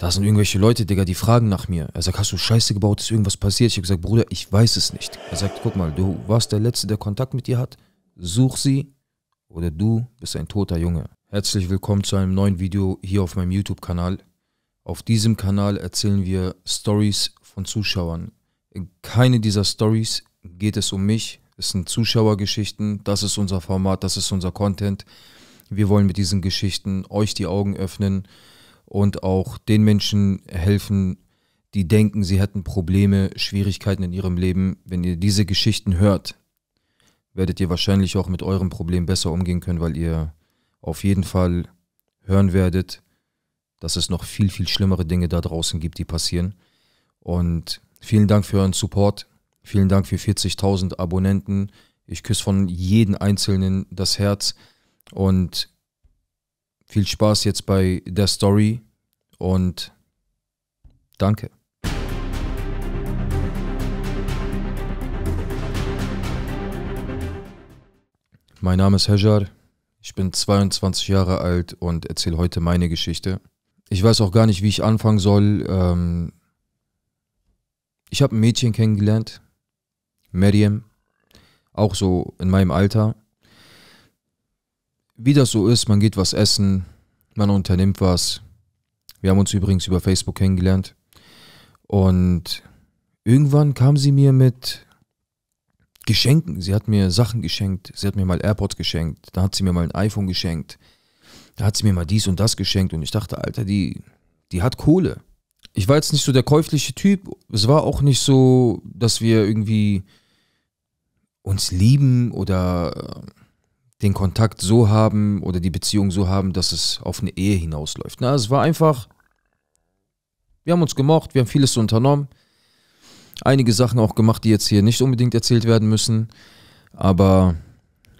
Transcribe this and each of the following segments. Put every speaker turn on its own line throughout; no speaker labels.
Da sind irgendwelche Leute, Digga, die fragen nach mir. Er sagt, hast du Scheiße gebaut, ist irgendwas passiert? Ich habe gesagt, Bruder, ich weiß es nicht. Er sagt, guck mal, du warst der Letzte, der Kontakt mit dir hat. Such sie oder du bist ein toter Junge. Herzlich willkommen zu einem neuen Video hier auf meinem YouTube-Kanal. Auf diesem Kanal erzählen wir Stories von Zuschauern. In keine dieser Stories geht es um mich. Es sind Zuschauergeschichten. Das ist unser Format, das ist unser Content. Wir wollen mit diesen Geschichten euch die Augen öffnen und auch den Menschen helfen, die denken, sie hätten Probleme, Schwierigkeiten in ihrem Leben. Wenn ihr diese Geschichten hört, werdet ihr wahrscheinlich auch mit eurem Problem besser umgehen können, weil ihr auf jeden Fall hören werdet, dass es noch viel, viel schlimmere Dinge da draußen gibt, die passieren. Und vielen Dank für euren Support. Vielen Dank für 40.000 Abonnenten. Ich küsse von jedem Einzelnen das Herz. Und viel Spaß jetzt bei der Story und danke. Mein Name ist Hajar, ich bin 22 Jahre alt und erzähle heute meine Geschichte. Ich weiß auch gar nicht, wie ich anfangen soll. Ähm ich habe ein Mädchen kennengelernt, Meriem, auch so in meinem Alter wie das so ist, man geht was essen, man unternimmt was. Wir haben uns übrigens über Facebook kennengelernt. Und irgendwann kam sie mir mit Geschenken. Sie hat mir Sachen geschenkt. Sie hat mir mal AirPods geschenkt. Da hat sie mir mal ein iPhone geschenkt. Da hat sie mir mal dies und das geschenkt. Und ich dachte, Alter, die, die hat Kohle. Ich war jetzt nicht so der käufliche Typ. Es war auch nicht so, dass wir irgendwie uns lieben oder den Kontakt so haben oder die Beziehung so haben, dass es auf eine Ehe hinausläuft. Na, es war einfach, wir haben uns gemocht, wir haben vieles unternommen, einige Sachen auch gemacht, die jetzt hier nicht unbedingt erzählt werden müssen, aber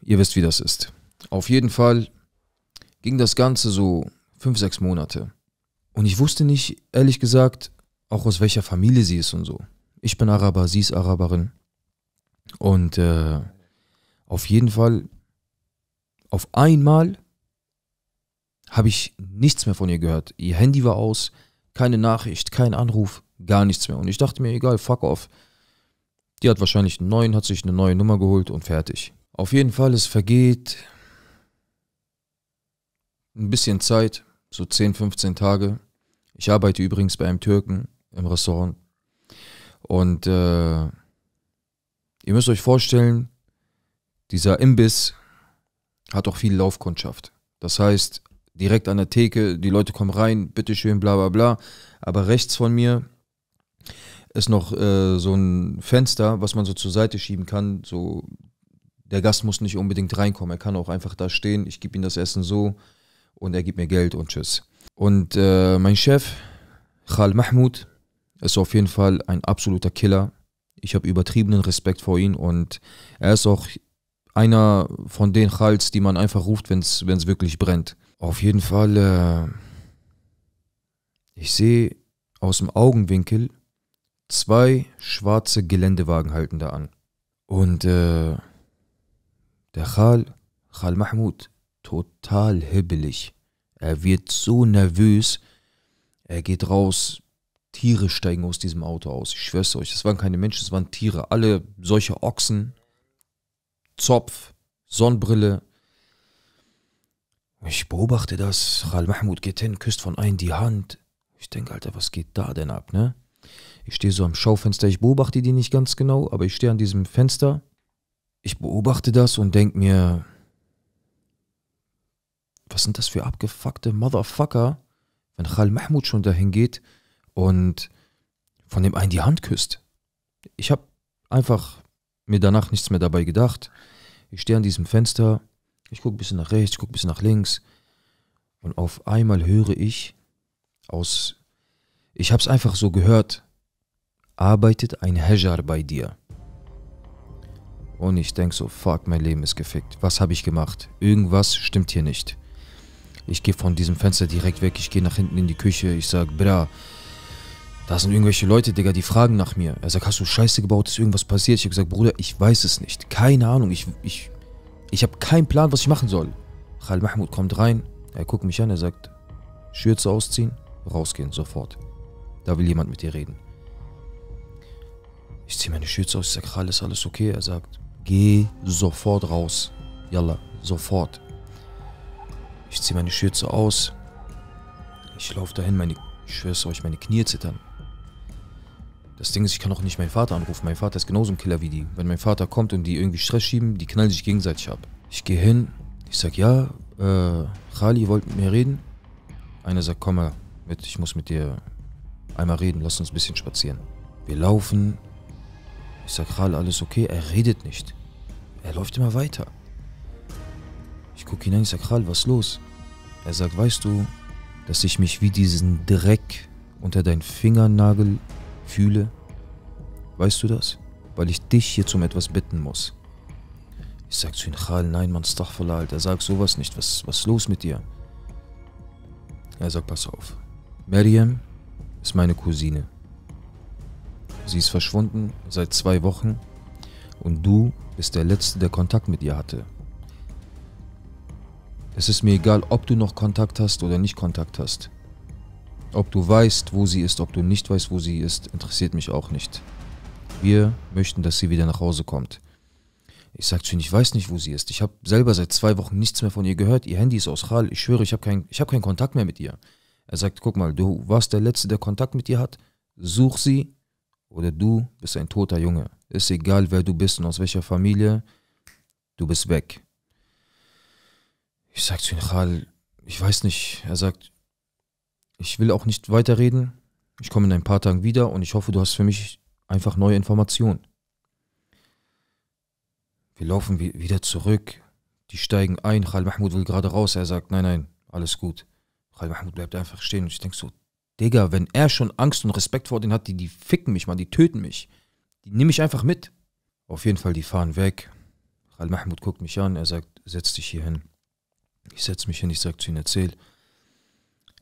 ihr wisst, wie das ist. Auf jeden Fall ging das Ganze so fünf, sechs Monate. Und ich wusste nicht, ehrlich gesagt, auch aus welcher Familie sie ist und so. Ich bin Araber, sie ist Araberin. Und äh, auf jeden Fall auf einmal habe ich nichts mehr von ihr gehört. Ihr Handy war aus, keine Nachricht, kein Anruf, gar nichts mehr. Und ich dachte mir, egal, fuck off. Die hat wahrscheinlich einen neuen, hat sich eine neue Nummer geholt und fertig. Auf jeden Fall, es vergeht ein bisschen Zeit, so 10, 15 Tage. Ich arbeite übrigens bei einem Türken im Restaurant. Und äh, ihr müsst euch vorstellen, dieser Imbiss hat auch viel Laufkundschaft. Das heißt, direkt an der Theke, die Leute kommen rein, bitteschön, bla bla bla. Aber rechts von mir ist noch äh, so ein Fenster, was man so zur Seite schieben kann. So, der Gast muss nicht unbedingt reinkommen, er kann auch einfach da stehen, ich gebe ihm das Essen so und er gibt mir Geld und tschüss. Und äh, mein Chef, Khal Mahmoud, ist auf jeden Fall ein absoluter Killer. Ich habe übertriebenen Respekt vor ihm und er ist auch einer von den Chals, die man einfach ruft, wenn es wirklich brennt. Auf jeden Fall, äh, ich sehe aus dem Augenwinkel zwei schwarze Geländewagen halten da an. Und äh, der Chal, Chal Mahmoud, total hibbelig. Er wird so nervös. Er geht raus. Tiere steigen aus diesem Auto aus. Ich schwör's euch, das waren keine Menschen, das waren Tiere. Alle solche Ochsen, Zopf, Sonnenbrille. Ich beobachte das. Khal Mahmoud geht hin, küsst von einem die Hand. Ich denke, Alter, was geht da denn ab, ne? Ich stehe so am Schaufenster, ich beobachte die nicht ganz genau, aber ich stehe an diesem Fenster. Ich beobachte das und denke mir, was sind das für abgefuckte Motherfucker, wenn Khal Mahmoud schon dahin geht und von dem einen die Hand küsst. Ich habe einfach mir danach nichts mehr dabei gedacht. Ich stehe an diesem Fenster, ich gucke ein bisschen nach rechts, ich gucke ein bisschen nach links. Und auf einmal höre ich aus, ich habe es einfach so gehört, arbeitet ein Hajar bei dir. Und ich denke so, fuck, mein Leben ist gefickt. Was habe ich gemacht? Irgendwas stimmt hier nicht. Ich gehe von diesem Fenster direkt weg, ich gehe nach hinten in die Küche, ich sage, bra, da sind irgendwelche Leute, Digga, die fragen nach mir. Er sagt, hast du Scheiße gebaut, ist irgendwas passiert? Ich habe gesagt, Bruder, ich weiß es nicht. Keine Ahnung, ich, ich, ich habe keinen Plan, was ich machen soll. Khal Mahmoud kommt rein, er guckt mich an, er sagt, Schürze ausziehen, rausgehen, sofort. Da will jemand mit dir reden. Ich ziehe meine Schürze aus, ich sage, Khal, ist alles okay? Er sagt, geh sofort raus. Yalla, sofort. Ich ziehe meine Schürze aus. Ich laufe dahin, meine, ich schwör's euch, meine Knie zittern. Das Ding ist, ich kann auch nicht meinen Vater anrufen. Mein Vater ist genauso ein Killer wie die. Wenn mein Vater kommt und die irgendwie Stress schieben, die knallen sich gegenseitig ab. Ich gehe hin, ich sag, ja, äh, Khali wollte mit mir reden. Einer sagt, komm mal mit, ich muss mit dir einmal reden, lass uns ein bisschen spazieren. Wir laufen. Ich sag, Khal, alles okay? Er redet nicht. Er läuft immer weiter. Ich gucke hinein, ich sag, Khal, was ist los? Er sagt, weißt du, dass ich mich wie diesen Dreck unter deinen Fingernagel fühle? Weißt du das? Weil ich dich hier zum etwas bitten muss. Ich sag zu ihm, Khal, nein, Mann, Stachfallah, Alter, sag sowas nicht. Was, was ist los mit dir? Er sagt, pass auf. Mariam ist meine Cousine. Sie ist verschwunden seit zwei Wochen und du bist der Letzte, der Kontakt mit ihr hatte. Es ist mir egal, ob du noch Kontakt hast oder nicht Kontakt hast. Ob du weißt, wo sie ist, ob du nicht weißt, wo sie ist, interessiert mich auch nicht. Wir möchten, dass sie wieder nach Hause kommt. Ich sage zu ihm, ich weiß nicht, wo sie ist. Ich habe selber seit zwei Wochen nichts mehr von ihr gehört. Ihr Handy ist aus Chal. Ich schwöre, ich habe keinen hab kein Kontakt mehr mit ihr. Er sagt, guck mal, du warst der Letzte, der Kontakt mit ihr hat. Such sie oder du bist ein toter Junge. Ist egal, wer du bist und aus welcher Familie. Du bist weg. Ich sage zu ihm, Chal, ich weiß nicht. Er sagt, ich will auch nicht weiterreden. Ich komme in ein paar Tagen wieder und ich hoffe, du hast für mich einfach neue Informationen. Wir laufen wieder zurück. Die steigen ein. Khal Mahmoud will gerade raus. Er sagt, nein, nein, alles gut. Khal Mahmoud bleibt einfach stehen. Und ich denke so, Digga, wenn er schon Angst und Respekt vor denen hat, die, die ficken mich, Mann, die töten mich. Die nehme ich einfach mit. Auf jeden Fall, die fahren weg. Khal Mahmoud guckt mich an. Er sagt, setz dich hier hin. Ich setze mich hin. Ich sage zu ihm, erzähl.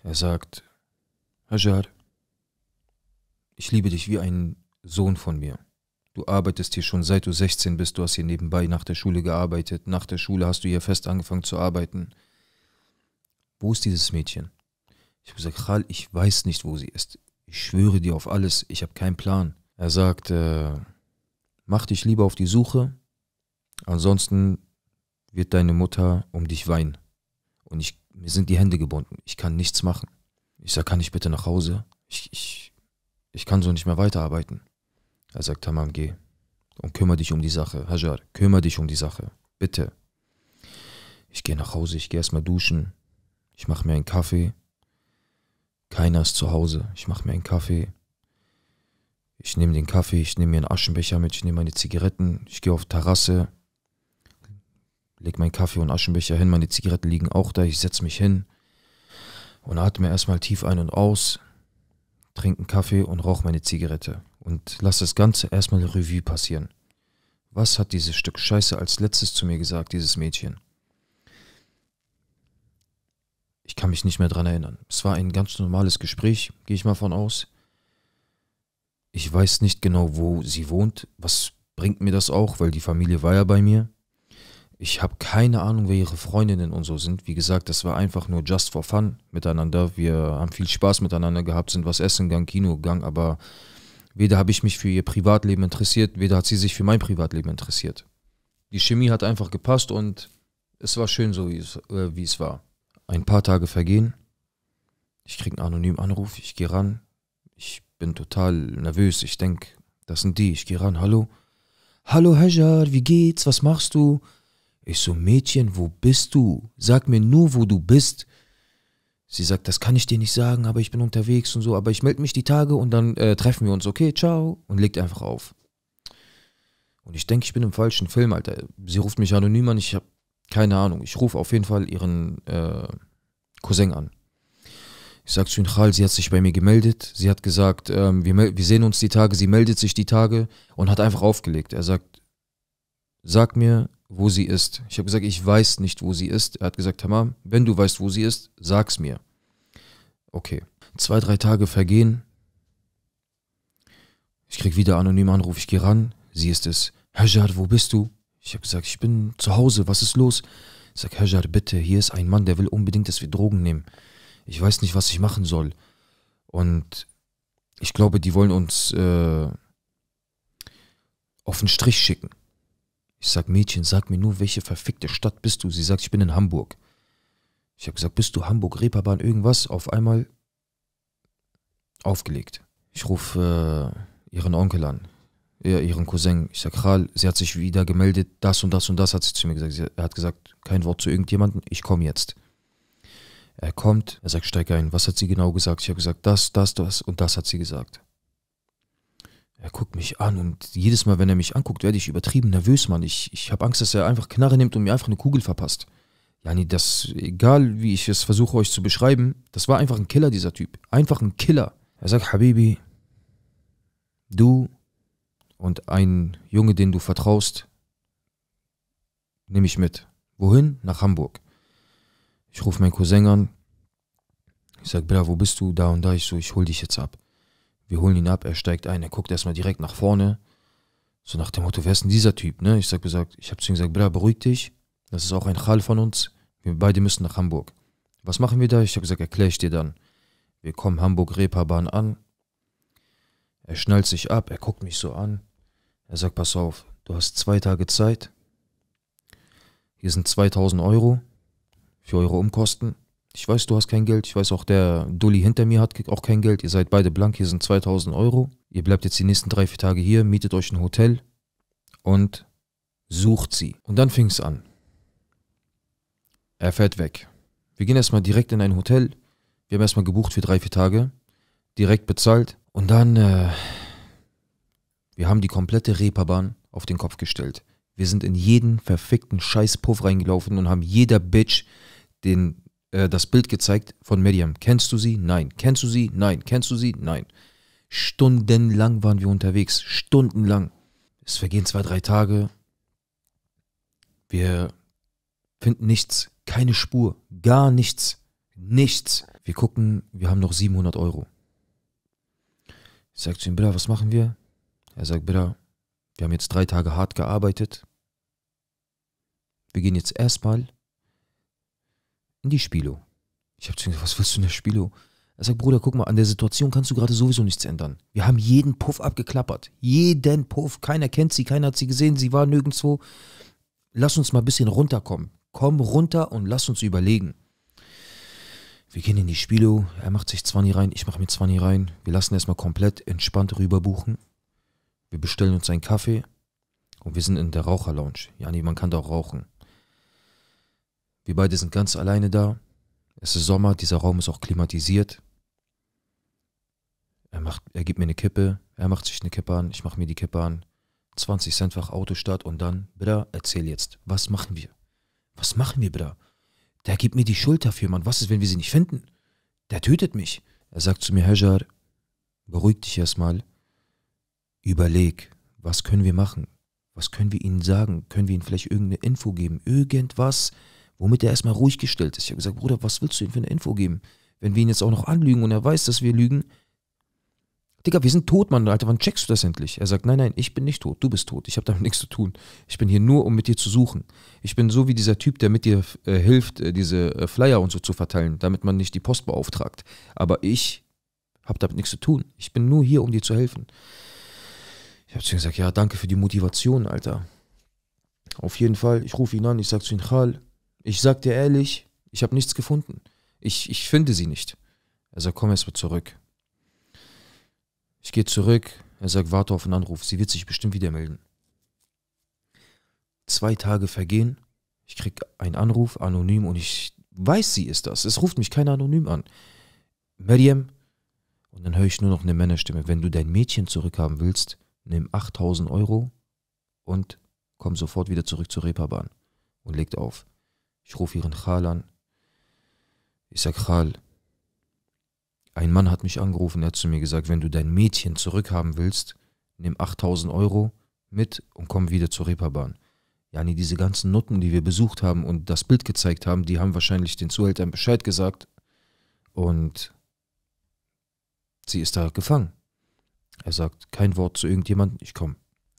Er sagt, Hajar, ich liebe dich wie ein Sohn von mir. Du arbeitest hier schon seit du 16 bist, du hast hier nebenbei nach der Schule gearbeitet, nach der Schule hast du hier fest angefangen zu arbeiten. Wo ist dieses Mädchen? Ich habe gesagt, Khal, ich weiß nicht, wo sie ist. Ich schwöre dir auf alles, ich habe keinen Plan. Er sagt, äh, mach dich lieber auf die Suche, ansonsten wird deine Mutter um dich weinen. Und ich, mir sind die Hände gebunden, ich kann nichts machen. Ich sage, kann ich bitte nach Hause? Ich, ich, ich kann so nicht mehr weiterarbeiten. Er sagt, Tamam, geh und kümmere dich um die Sache. Hajar, kümmere dich um die Sache. Bitte. Ich gehe nach Hause, ich gehe erstmal duschen. Ich mache mir einen Kaffee. Keiner ist zu Hause. Ich mache mir einen Kaffee. Ich nehme den Kaffee, ich nehme mir einen Aschenbecher mit, ich nehme meine Zigaretten, ich gehe auf Terrasse, lege meinen Kaffee und Aschenbecher hin, meine Zigaretten liegen auch da, ich setze mich hin, und atme erstmal tief ein und aus, trinke einen Kaffee und rauche meine Zigarette und lasse das Ganze erstmal Revue passieren. Was hat dieses Stück Scheiße als letztes zu mir gesagt, dieses Mädchen? Ich kann mich nicht mehr dran erinnern. Es war ein ganz normales Gespräch, gehe ich mal von aus. Ich weiß nicht genau, wo sie wohnt. Was bringt mir das auch, weil die Familie war ja bei mir. Ich habe keine Ahnung, wer ihre Freundinnen und so sind. Wie gesagt, das war einfach nur just for fun miteinander. Wir haben viel Spaß miteinander gehabt, sind was essen gegangen, Kino gegangen, aber weder habe ich mich für ihr Privatleben interessiert, weder hat sie sich für mein Privatleben interessiert. Die Chemie hat einfach gepasst und es war schön so, wie es, äh, wie es war. Ein paar Tage vergehen, ich kriege einen anonymen Anruf, ich gehe ran, ich bin total nervös, ich denke, das sind die, ich gehe ran, hallo. Hallo Hajar, wie geht's, was machst du? Ich so, Mädchen, wo bist du? Sag mir nur, wo du bist. Sie sagt, das kann ich dir nicht sagen, aber ich bin unterwegs und so, aber ich melde mich die Tage und dann äh, treffen wir uns, okay, ciao, und legt einfach auf. Und ich denke, ich bin im falschen Film, Alter. Sie ruft mich anonym an, ich habe keine Ahnung. Ich rufe auf jeden Fall ihren äh, Cousin an. Ich sage zu Ihnen, sie hat sich bei mir gemeldet. Sie hat gesagt, ähm, wir, wir sehen uns die Tage, sie meldet sich die Tage und hat einfach aufgelegt. Er sagt, sag mir, wo sie ist. Ich habe gesagt, ich weiß nicht, wo sie ist. Er hat gesagt, Hammer, wenn du weißt, wo sie ist, sag's mir. Okay. Zwei, drei Tage vergehen. Ich krieg wieder anonymen Anruf. Ich gehe ran. Sie ist es. Hajad, wo bist du? Ich habe gesagt, ich bin zu Hause. Was ist los? Ich sag, Hajad, bitte, hier ist ein Mann, der will unbedingt, dass wir Drogen nehmen. Ich weiß nicht, was ich machen soll. Und ich glaube, die wollen uns äh, auf den Strich schicken. Ich sag, Mädchen, sag mir nur, welche verfickte Stadt bist du? Sie sagt, ich bin in Hamburg. Ich habe gesagt, bist du Hamburg, Reeperbahn, irgendwas? Auf einmal aufgelegt. Ich rufe äh, ihren Onkel an, ja, ihren Cousin. Ich sage, Kral, sie hat sich wieder gemeldet, das und das und das hat sie zu mir gesagt. Sie, er hat gesagt, kein Wort zu irgendjemandem, ich komme jetzt. Er kommt, er sagt, steig ein. Was hat sie genau gesagt? Ich habe gesagt, das, das, das und das hat sie gesagt. Er guckt mich an und jedes Mal, wenn er mich anguckt, werde ich übertrieben nervös, Mann. Ich, ich habe Angst, dass er einfach Knarre nimmt und mir einfach eine Kugel verpasst. Yani, das, egal wie ich es versuche euch zu beschreiben, das war einfach ein Killer, dieser Typ. Einfach ein Killer. Er sagt, Habibi, du und ein Junge, den du vertraust, nehme ich mit. Wohin? Nach Hamburg. Ich rufe meinen Cousin an. Ich sage, Bra, wo bist du? Da und da. Ich so, ich hol dich jetzt ab. Wir holen ihn ab, er steigt ein, er guckt erstmal direkt nach vorne. So nach dem Motto, wer ist denn dieser Typ? Ne? Ich sag gesagt, ich habe zu ihm gesagt, Bruder, beruhig dich. Das ist auch ein Chal von uns. Wir beide müssen nach Hamburg. Was machen wir da? Ich habe gesagt, erkläre ich dir dann. Wir kommen Hamburg-Reeperbahn an. Er schnallt sich ab, er guckt mich so an. Er sagt, pass auf, du hast zwei Tage Zeit. Hier sind 2000 Euro für eure Umkosten ich weiß, du hast kein Geld. Ich weiß auch, der Dulli hinter mir hat auch kein Geld. Ihr seid beide blank. Hier sind 2000 Euro. Ihr bleibt jetzt die nächsten drei, vier Tage hier, mietet euch ein Hotel und sucht sie. Und dann fing es an. Er fährt weg. Wir gehen erstmal direkt in ein Hotel. Wir haben erstmal gebucht für drei, vier Tage. Direkt bezahlt. Und dann, äh, wir haben die komplette Reeperbahn auf den Kopf gestellt. Wir sind in jeden verfickten Scheißpuff reingelaufen und haben jeder Bitch den äh, das Bild gezeigt von Miriam. Kennst du sie? Nein. Kennst du sie? Nein. Kennst du sie? Nein. Stundenlang waren wir unterwegs. Stundenlang. Es vergehen zwei, drei Tage. Wir finden nichts. Keine Spur. Gar nichts. Nichts. Wir gucken, wir haben noch 700 Euro. Ich sage zu ihm, Bra, was machen wir? Er sagt, Bra, wir haben jetzt drei Tage hart gearbeitet. Wir gehen jetzt erstmal in die Spielo. Ich habe zu ihm gesagt, was willst du in der Spielo? Er sagt, Bruder, guck mal, an der Situation kannst du gerade sowieso nichts ändern. Wir haben jeden Puff abgeklappert. Jeden Puff. Keiner kennt sie, keiner hat sie gesehen, sie war nirgendwo. Lass uns mal ein bisschen runterkommen. Komm runter und lass uns überlegen. Wir gehen in die Spielo, er macht sich 20 rein, ich mache mir 20 rein. Wir lassen erstmal komplett entspannt rüberbuchen. Wir bestellen uns einen Kaffee und wir sind in der Raucherlounge. Ja, nee, man kann doch rauchen. Wir beide sind ganz alleine da. Es ist Sommer, dieser Raum ist auch klimatisiert. Er, macht, er gibt mir eine Kippe, er macht sich eine Kippe an, ich mache mir die Kippe an. 20 Centfach Autostart und dann, Bra, erzähl jetzt, was machen wir? Was machen wir, Bra? Der gibt mir die Schulter für, Mann. Was ist, wenn wir sie nicht finden? Der tötet mich. Er sagt zu mir, Hajar, beruhig dich erstmal. Überleg, was können wir machen? Was können wir ihnen sagen? Können wir ihnen vielleicht irgendeine Info geben? Irgendwas? Womit er erstmal ruhig gestellt ist. Ich habe gesagt, Bruder, was willst du ihm für eine Info geben? Wenn wir ihn jetzt auch noch anlügen und er weiß, dass wir lügen. Digga, wir sind tot, Mann, Alter, wann checkst du das endlich? Er sagt, nein, nein, ich bin nicht tot, du bist tot, ich habe damit nichts zu tun. Ich bin hier nur, um mit dir zu suchen. Ich bin so wie dieser Typ, der mit dir äh, hilft, äh, diese äh, Flyer und so zu verteilen, damit man nicht die Post beauftragt. Aber ich habe damit nichts zu tun. Ich bin nur hier, um dir zu helfen. Ich habe zu ihm gesagt, ja, danke für die Motivation, Alter. Auf jeden Fall, ich rufe ihn an, ich sage zu ihm, Khal, ich sag dir ehrlich, ich habe nichts gefunden. Ich, ich finde sie nicht. Er sagt, komm erst mal zurück. Ich gehe zurück. Er sagt, warte auf einen Anruf. Sie wird sich bestimmt wieder melden. Zwei Tage vergehen. Ich krieg einen Anruf, anonym, und ich weiß, sie ist das. Es ruft mich keiner anonym an. Mariam. Und dann höre ich nur noch eine Männerstimme. Wenn du dein Mädchen zurückhaben willst, nimm 8000 Euro und komm sofort wieder zurück zur Reeperbahn. Und legt auf. Ich rufe ihren Khal an. Ich sage, Khal. Ein Mann hat mich angerufen, er hat zu mir gesagt, wenn du dein Mädchen zurückhaben willst, nimm 8000 Euro mit und komm wieder zur Reeperbahn. Yani, diese ganzen Noten, die wir besucht haben und das Bild gezeigt haben, die haben wahrscheinlich den Zuhältern Bescheid gesagt und sie ist da gefangen. Er sagt kein Wort zu irgendjemandem, ich komme.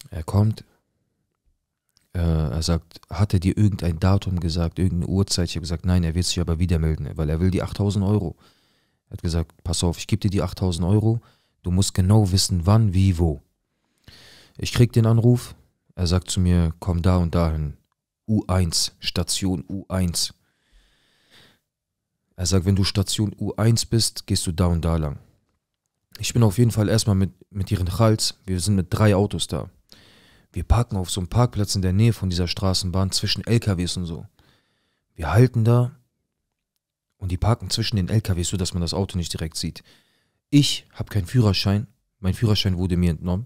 Er kommt, äh, er sagt, hat er dir irgendein Datum gesagt, irgendeine Uhrzeit? Ich habe gesagt, nein, er wird sich aber wieder melden, weil er will die 8000 Euro. Er hat gesagt, pass auf, ich gebe dir die 8000 Euro, du musst genau wissen, wann, wie, wo. Ich krieg den Anruf, er sagt zu mir, komm da und dahin, U1, Station U1. Er sagt, wenn du Station U1 bist, gehst du da und da lang. Ich bin auf jeden Fall erstmal mit, mit ihren Hals, wir sind mit drei Autos da. Wir parken auf so einem Parkplatz in der Nähe von dieser Straßenbahn zwischen LKWs und so. Wir halten da und die parken zwischen den LKWs, sodass man das Auto nicht direkt sieht. Ich habe keinen Führerschein, mein Führerschein wurde mir entnommen.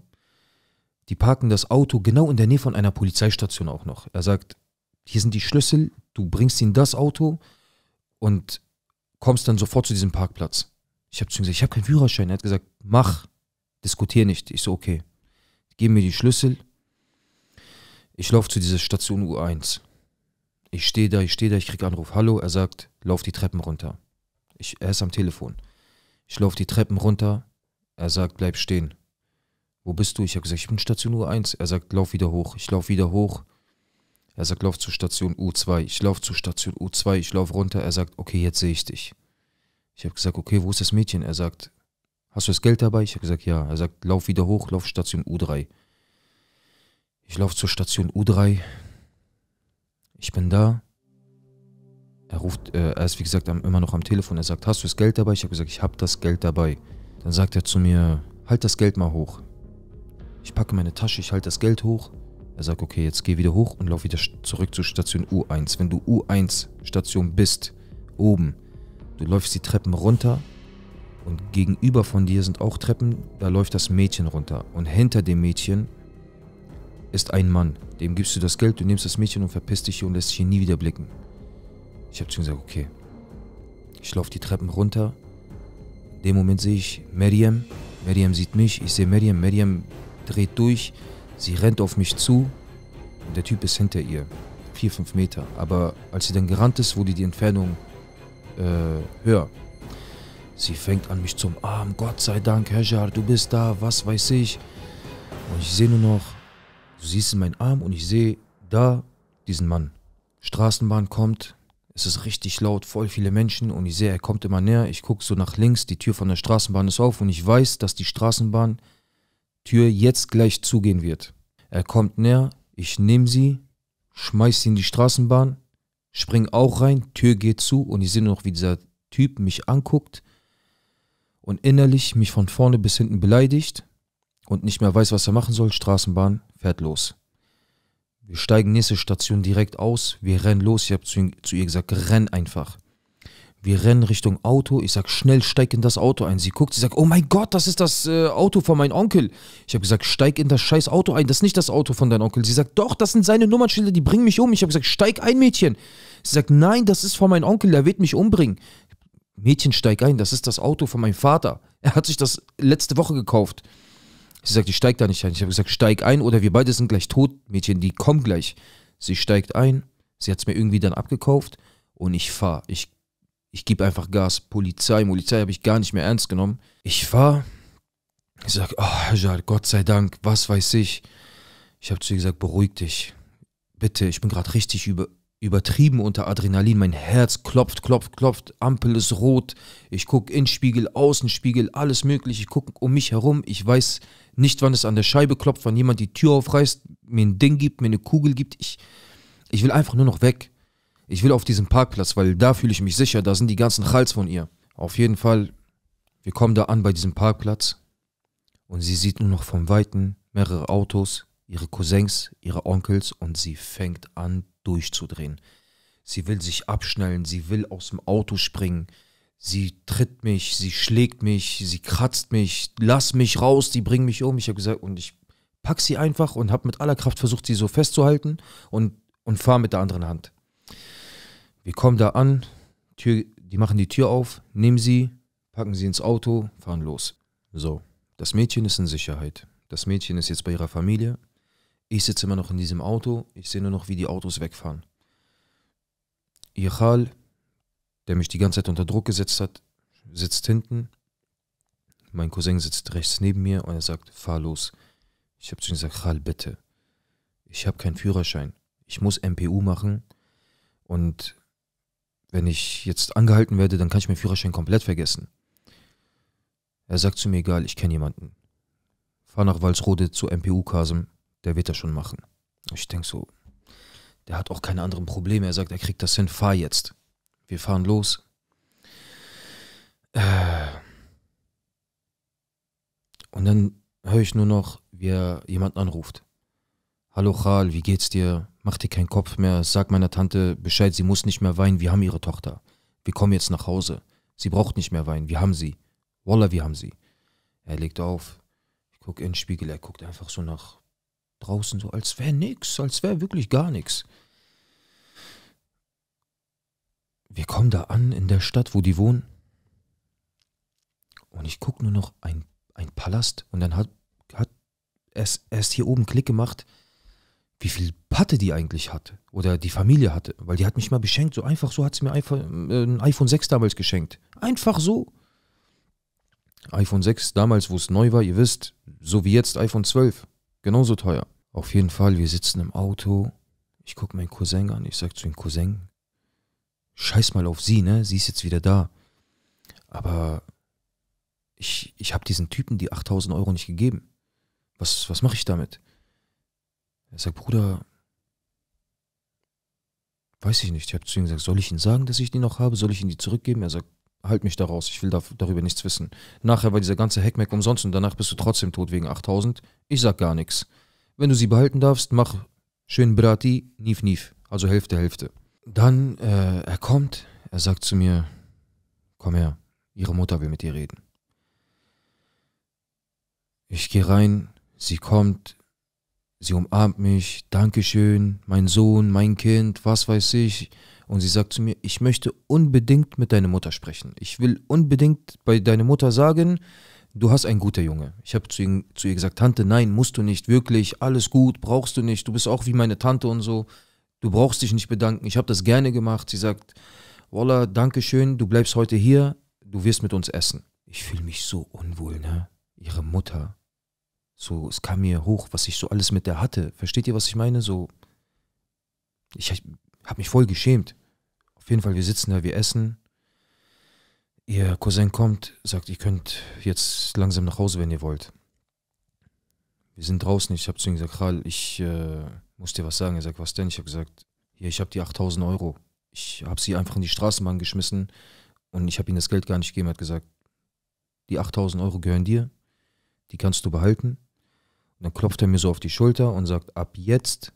Die parken das Auto genau in der Nähe von einer Polizeistation auch noch. Er sagt, hier sind die Schlüssel, du bringst ihnen das Auto und kommst dann sofort zu diesem Parkplatz. Ich habe zu ihm gesagt, ich habe keinen Führerschein. Er hat gesagt, mach, diskutier nicht. Ich so, okay. gib mir die Schlüssel, ich laufe zu dieser Station U1. Ich stehe da, ich stehe da, ich kriege Anruf. Hallo, er sagt, lauf die Treppen runter. Ich, er ist am Telefon. Ich laufe die Treppen runter. Er sagt, bleib stehen. Wo bist du? Ich habe gesagt, ich bin Station U1. Er sagt, lauf wieder hoch. Ich laufe wieder hoch. Er sagt, lauf zu Station U2. Ich laufe zu Station U2. Ich laufe runter. Er sagt, okay, jetzt sehe ich dich. Ich habe gesagt, okay, wo ist das Mädchen? Er sagt, hast du das Geld dabei? Ich habe gesagt, ja. Er sagt, lauf wieder hoch, lauf Station U3. Ich laufe zur Station U3. Ich bin da. Er ruft, äh, er ist wie gesagt immer noch am Telefon. Er sagt, hast du das Geld dabei? Ich habe gesagt, ich habe das Geld dabei. Dann sagt er zu mir, halt das Geld mal hoch. Ich packe meine Tasche, ich halte das Geld hoch. Er sagt, okay, jetzt geh wieder hoch und lauf wieder zurück zur Station U1. Wenn du U1 Station bist, oben, du läufst die Treppen runter und gegenüber von dir sind auch Treppen, da läuft das Mädchen runter. Und hinter dem Mädchen ist ein Mann. Dem gibst du das Geld, du nimmst das Mädchen und verpisst dich hier und lässt dich hier nie wieder blicken. Ich habe zu ihm gesagt, okay. Ich laufe die Treppen runter. In dem Moment sehe ich Miriam. Miriam sieht mich, ich sehe Miriam. Miriam dreht durch, sie rennt auf mich zu und der Typ ist hinter ihr. Vier, fünf Meter. Aber als sie dann gerannt ist, wurde die Entfernung äh, höher. Sie fängt an mich zum Arm. Gott sei Dank, Herr Jar, du bist da, was weiß ich. Und ich sehe nur noch Du siehst in meinen Arm und ich sehe da diesen Mann. Straßenbahn kommt, es ist richtig laut, voll viele Menschen und ich sehe, er kommt immer näher. Ich gucke so nach links, die Tür von der Straßenbahn ist auf und ich weiß, dass die Straßenbahntür jetzt gleich zugehen wird. Er kommt näher, ich nehme sie, schmeiß sie in die Straßenbahn, spring auch rein, Tür geht zu und ich sehe nur noch, wie dieser Typ mich anguckt und innerlich mich von vorne bis hinten beleidigt und nicht mehr weiß, was er machen soll. Straßenbahn fährt los. Wir steigen nächste Station direkt aus, wir rennen los. Ich habe zu, zu, ihr gesagt, renn einfach. Wir rennen Richtung Auto. Ich sage, schnell steig in das Auto ein. Sie guckt, sie sagt, oh mein Gott, das ist das äh, Auto von meinem Onkel. Ich habe gesagt, steig in das scheiß Auto ein. Das ist nicht das Auto von deinem Onkel. Sie sagt, doch, das sind seine Nummernschilder, die bringen mich um. Ich habe gesagt, steig ein, Mädchen. Sie sagt, nein, das ist von meinem Onkel, der wird mich umbringen. Mädchen, steig ein, das ist das Auto von meinem Vater. Er hat sich das letzte Woche gekauft. Sie sagt, ich steig da nicht ein. Ich habe gesagt, steig ein oder wir beide sind gleich tot, Mädchen, die kommen gleich. Sie steigt ein, sie hat es mir irgendwie dann abgekauft und ich fahre. Ich, ich gebe einfach Gas. Polizei, Polizei habe ich gar nicht mehr ernst genommen. Ich fahre, ich sage, oh, Jal, Gott sei Dank, was weiß ich. Ich habe zu ihr gesagt, beruhig dich. Bitte, ich bin gerade richtig über, übertrieben unter Adrenalin. Mein Herz klopft, klopft, klopft, Ampel ist rot. Ich gucke Innenspiegel, Außenspiegel, alles möglich, Ich gucke um mich herum. Ich weiß nicht, wann es an der Scheibe klopft, wann jemand die Tür aufreißt, mir ein Ding gibt, mir eine Kugel gibt. Ich, ich will einfach nur noch weg. Ich will auf diesen Parkplatz, weil da fühle ich mich sicher. Da sind die ganzen Hals von ihr. Auf jeden Fall, wir kommen da an bei diesem Parkplatz. Und sie sieht nur noch vom Weiten mehrere Autos, ihre Cousins, ihre Onkels und sie fängt an durchzudrehen. Sie will sich abschnallen, sie will aus dem Auto springen. Sie tritt mich, sie schlägt mich, sie kratzt mich, lass mich raus, die bringen mich um. Ich habe gesagt, und ich pack sie einfach und habe mit aller Kraft versucht, sie so festzuhalten und, und fahre mit der anderen Hand. Wir kommen da an, Tür, die machen die Tür auf, nehmen sie, packen sie ins Auto, fahren los. So, das Mädchen ist in Sicherheit. Das Mädchen ist jetzt bei ihrer Familie, ich sitze immer noch in diesem Auto, ich sehe nur noch, wie die Autos wegfahren. Ichal, der mich die ganze Zeit unter Druck gesetzt hat, sitzt hinten. Mein Cousin sitzt rechts neben mir und er sagt, fahr los. Ich habe zu ihm gesagt, Chal, bitte. Ich habe keinen Führerschein. Ich muss MPU machen. Und wenn ich jetzt angehalten werde, dann kann ich meinen Führerschein komplett vergessen. Er sagt zu mir, egal, ich kenne jemanden. Fahr nach Walsrode zu MPU Kasem, der wird das schon machen. ich denke so, der hat auch keine anderen Probleme. Er sagt, er kriegt das hin, fahr jetzt. Wir fahren los. Äh. Und dann höre ich nur noch, wie er jemanden anruft. Hallo Karl, wie geht's dir? Mach dir keinen Kopf mehr. Sag meiner Tante Bescheid, sie muss nicht mehr weinen. Wir haben ihre Tochter. Wir kommen jetzt nach Hause. Sie braucht nicht mehr weinen. Wir haben sie. Wallah, wir haben sie. Er legt auf. Ich gucke in den Spiegel. Er guckt einfach so nach draußen, so als wäre nichts, als wäre wirklich gar nichts. Wir kommen da an in der Stadt, wo die wohnen. Und ich gucke nur noch ein, ein Palast und dann hat, hat erst, erst hier oben Klick gemacht, wie viel Patte die eigentlich hatte oder die Familie hatte, weil die hat mich mal beschenkt, so einfach so hat sie mir einfach, äh, ein iPhone 6 damals geschenkt. Einfach so iPhone 6 damals, wo es neu war, ihr wisst, so wie jetzt iPhone 12, genauso teuer. Auf jeden Fall, wir sitzen im Auto. Ich gucke meinen Cousin an. Ich sage zu dem Cousin, scheiß mal auf sie, ne? Sie ist jetzt wieder da. Aber ich, ich habe diesen Typen die 8000 Euro nicht gegeben. Was, was mache ich damit? Er sagt, Bruder, weiß ich nicht. Ich habe zu ihm gesagt, soll ich ihm sagen, dass ich die noch habe? Soll ich ihm die zurückgeben? Er sagt, halt mich da raus, ich will da, darüber nichts wissen. Nachher war dieser ganze Hackmack umsonst und danach bist du trotzdem tot wegen 8000. Ich sag gar nichts. Wenn du sie behalten darfst, mach schön Brati, Nief Nief, also Hälfte, Hälfte. Dann, äh, er kommt, er sagt zu mir, komm her, ihre Mutter will mit dir reden. Ich gehe rein, sie kommt, sie umarmt mich, Dankeschön, mein Sohn, mein Kind, was weiß ich. Und sie sagt zu mir, ich möchte unbedingt mit deiner Mutter sprechen. Ich will unbedingt bei deiner Mutter sagen, du hast ein guter Junge. Ich habe zu, zu ihr gesagt, Tante, nein, musst du nicht, wirklich, alles gut, brauchst du nicht, du bist auch wie meine Tante und so, du brauchst dich nicht bedanken, ich habe das gerne gemacht. Sie sagt, Walla, danke schön, du bleibst heute hier, du wirst mit uns essen. Ich fühle mich so unwohl, ne? Ihre Mutter. So, es kam mir hoch, was ich so alles mit der hatte. Versteht ihr, was ich meine? So, ich habe mich voll geschämt. Auf jeden Fall, wir sitzen da, wir essen. Ihr Cousin kommt, sagt, ihr könnt jetzt langsam nach Hause, wenn ihr wollt. Wir sind draußen. Ich habe zu ihm gesagt, Karl, ich äh, muss dir was sagen. Er sagt, was denn? Ich habe gesagt, hier, ich habe die 8000 Euro. Ich habe sie einfach in die Straßenbahn geschmissen und ich habe ihm das Geld gar nicht gegeben. Er hat gesagt, die 8000 Euro gehören dir, die kannst du behalten. Und dann klopft er mir so auf die Schulter und sagt, ab jetzt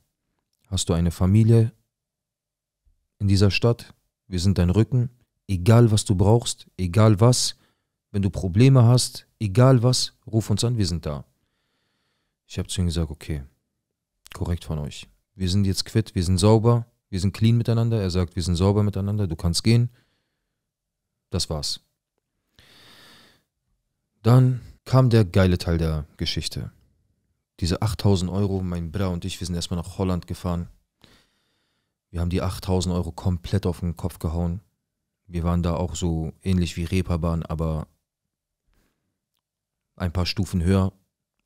hast du eine Familie in dieser Stadt, wir sind dein Rücken Egal was du brauchst, egal was, wenn du Probleme hast, egal was, ruf uns an, wir sind da. Ich habe zu ihm gesagt, okay, korrekt von euch. Wir sind jetzt quitt, wir sind sauber, wir sind clean miteinander. Er sagt, wir sind sauber miteinander, du kannst gehen. Das war's. Dann kam der geile Teil der Geschichte. Diese 8000 Euro, mein Bruder und ich, wir sind erstmal nach Holland gefahren. Wir haben die 8000 Euro komplett auf den Kopf gehauen. Wir waren da auch so ähnlich wie Reeperbahn, aber ein paar Stufen höher,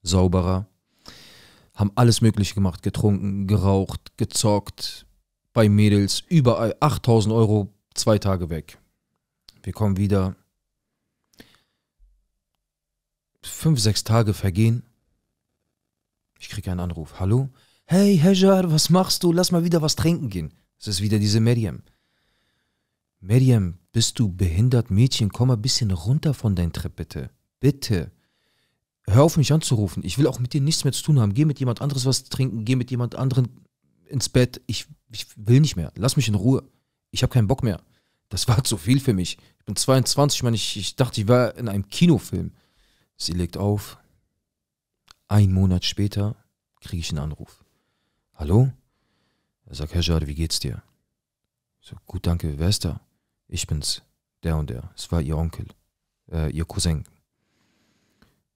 sauberer. Haben alles Mögliche gemacht, getrunken, geraucht, gezockt, bei Mädels, überall 8000 Euro, zwei Tage weg. Wir kommen wieder. Fünf, sechs Tage vergehen. Ich kriege einen Anruf. Hallo? Hey, Hejar, was machst du? Lass mal wieder was trinken gehen. Es ist wieder diese Miriam. Miriam, bist du behindert, Mädchen? Komm mal ein bisschen runter von deinem Trip, bitte. Bitte. Hör auf, mich anzurufen. Ich will auch mit dir nichts mehr zu tun haben. Geh mit jemand anderes was trinken, geh mit jemand anderen ins Bett. Ich, ich will nicht mehr. Lass mich in Ruhe. Ich habe keinen Bock mehr. Das war zu viel für mich. Ich bin 22, ich meine, ich, ich dachte, ich war in einem Kinofilm. Sie legt auf. Ein Monat später kriege ich einen Anruf. Hallo? Er sagt, Herr Jade, wie geht's dir? Ich so, gut, danke, wer ist da? ich bin's, der und der. Es war ihr Onkel, äh, ihr Cousin.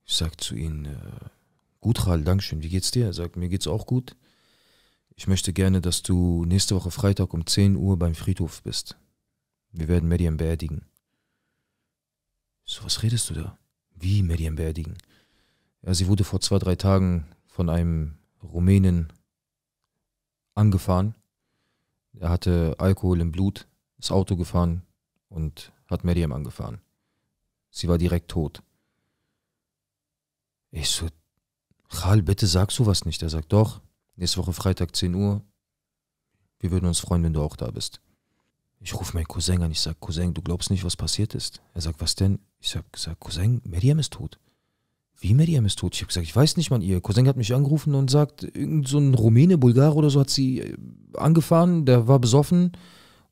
Ich sag zu ihm, äh, gut, Ral, Dankeschön, wie geht's dir? Er sagt, mir geht's auch gut. Ich möchte gerne, dass du nächste Woche Freitag um 10 Uhr beim Friedhof bist. Wir werden Median beerdigen. So, was redest du da? Wie Median beerdigen? Ja, sie wurde vor zwei, drei Tagen von einem Rumänen angefahren. Er hatte Alkohol im Blut das Auto gefahren und hat Mariam angefahren. Sie war direkt tot. Ich so, Karl, bitte sag sowas nicht. Er sagt, doch, nächste Woche Freitag 10 Uhr. Wir würden uns freuen, wenn du auch da bist. Ich rufe meinen Cousin an. Ich sage, Cousin, du glaubst nicht, was passiert ist. Er sagt, was denn? Ich habe gesagt, Cousin, Mariam ist tot. Wie Mariam ist tot? Ich habe gesagt, ich weiß nicht, man ihr. Cousin hat mich angerufen und sagt, irgend so ein Rumäne, Bulgar oder so hat sie äh, angefahren, der war besoffen.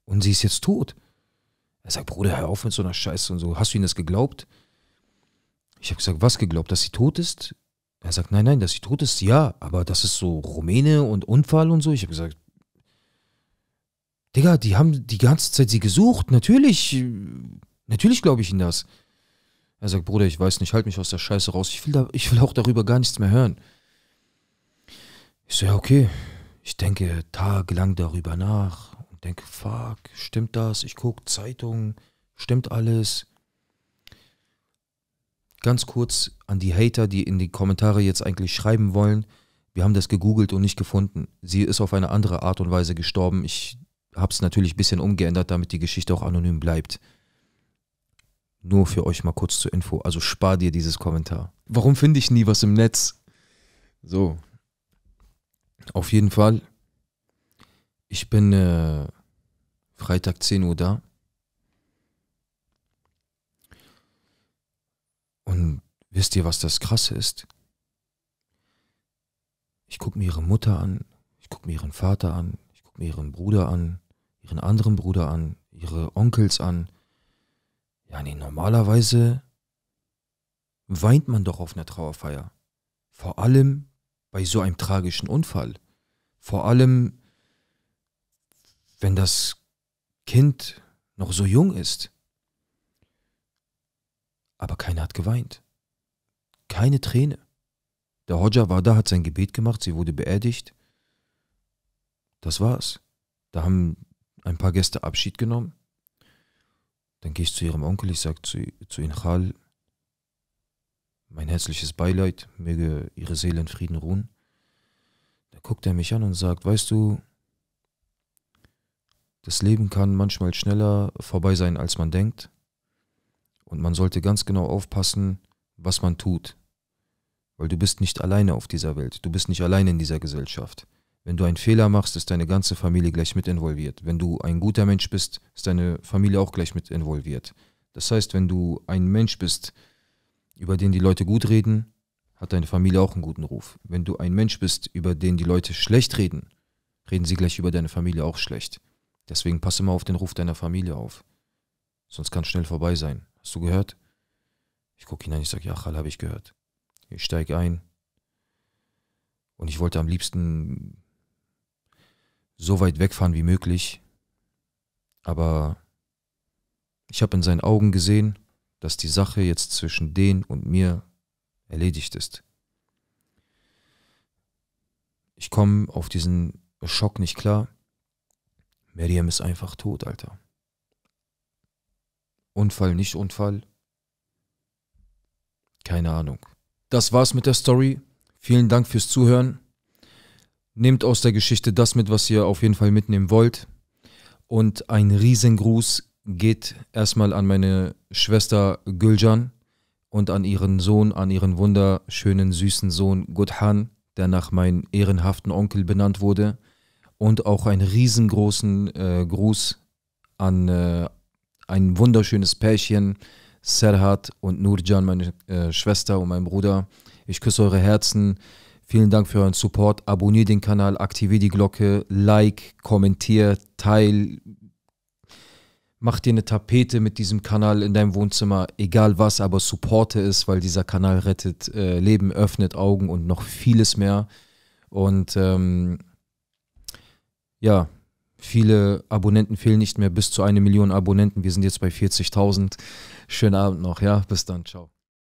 Und sie ist jetzt tot. Er sagt, Bruder, hör auf mit so einer Scheiße und so. Hast du ihnen das geglaubt? Ich habe gesagt, was geglaubt, dass sie tot ist? Er sagt, nein, nein, dass sie tot ist, ja, aber das ist so Rumäne und Unfall und so. Ich habe gesagt, Digga, die haben die ganze Zeit sie gesucht, natürlich, natürlich glaube ich ihnen das. Er sagt, Bruder, ich weiß nicht, halt mich aus der Scheiße raus, ich will, da, ich will auch darüber gar nichts mehr hören. Ich so, ja, okay. Ich denke tagelang darüber nach denke, fuck, stimmt das? Ich gucke Zeitungen, stimmt alles? Ganz kurz an die Hater, die in die Kommentare jetzt eigentlich schreiben wollen. Wir haben das gegoogelt und nicht gefunden. Sie ist auf eine andere Art und Weise gestorben. Ich habe es natürlich ein bisschen umgeändert, damit die Geschichte auch anonym bleibt. Nur für euch mal kurz zur Info. Also spar dir dieses Kommentar. Warum finde ich nie was im Netz? So. Auf jeden Fall ich bin äh, Freitag 10 Uhr da. Und wisst ihr, was das Krasse ist? Ich gucke mir ihre Mutter an, ich gucke mir ihren Vater an, ich gucke mir ihren Bruder an, ihren anderen Bruder an, ihre Onkels an. Ja, nee, normalerweise weint man doch auf einer Trauerfeier. Vor allem bei so einem tragischen Unfall. Vor allem wenn das Kind noch so jung ist. Aber keiner hat geweint. Keine Träne. Der Hodja war da, hat sein Gebet gemacht, sie wurde beerdigt. Das war's. Da haben ein paar Gäste Abschied genommen. Dann gehe ich zu ihrem Onkel, ich sage zu, zu ihm, Khal, mein herzliches Beileid, möge ihre Seele in Frieden ruhen. Da guckt er mich an und sagt, weißt du, das Leben kann manchmal schneller vorbei sein, als man denkt. Und man sollte ganz genau aufpassen, was man tut. Weil du bist nicht alleine auf dieser Welt. Du bist nicht alleine in dieser Gesellschaft. Wenn du einen Fehler machst, ist deine ganze Familie gleich mit involviert. Wenn du ein guter Mensch bist, ist deine Familie auch gleich mit involviert. Das heißt, wenn du ein Mensch bist, über den die Leute gut reden, hat deine Familie auch einen guten Ruf. Wenn du ein Mensch bist, über den die Leute schlecht reden, reden sie gleich über deine Familie auch schlecht. Deswegen pass immer auf den Ruf deiner Familie auf. Sonst kann es schnell vorbei sein. Hast du gehört? Ich gucke ihn an, ich sage, ja, Chal, habe ich gehört. Ich steige ein. Und ich wollte am liebsten so weit wegfahren wie möglich. Aber ich habe in seinen Augen gesehen, dass die Sache jetzt zwischen den und mir erledigt ist. Ich komme auf diesen Schock nicht klar. Miriam ist einfach tot, Alter. Unfall, nicht Unfall. Keine Ahnung. Das war's mit der Story. Vielen Dank fürs Zuhören. Nehmt aus der Geschichte das mit, was ihr auf jeden Fall mitnehmen wollt. Und ein Riesengruß geht erstmal an meine Schwester Güljan und an ihren Sohn, an ihren wunderschönen, süßen Sohn Gudhan, der nach meinem ehrenhaften Onkel benannt wurde und auch einen riesengroßen äh, Gruß an äh, ein wunderschönes Pärchen, Serhat und Nurjan, meine äh, Schwester und mein Bruder. Ich küsse eure Herzen. Vielen Dank für euren Support. Abonniert den Kanal, aktiviert die Glocke, like, kommentiert, teil. Mach dir eine Tapete mit diesem Kanal in deinem Wohnzimmer, egal was, aber supporte es, weil dieser Kanal rettet äh, Leben, öffnet Augen und noch vieles mehr. Und ähm, ja, viele Abonnenten fehlen nicht mehr bis zu eine Million Abonnenten. Wir sind jetzt bei 40.000. Schönen Abend noch, ja, bis dann, ciao.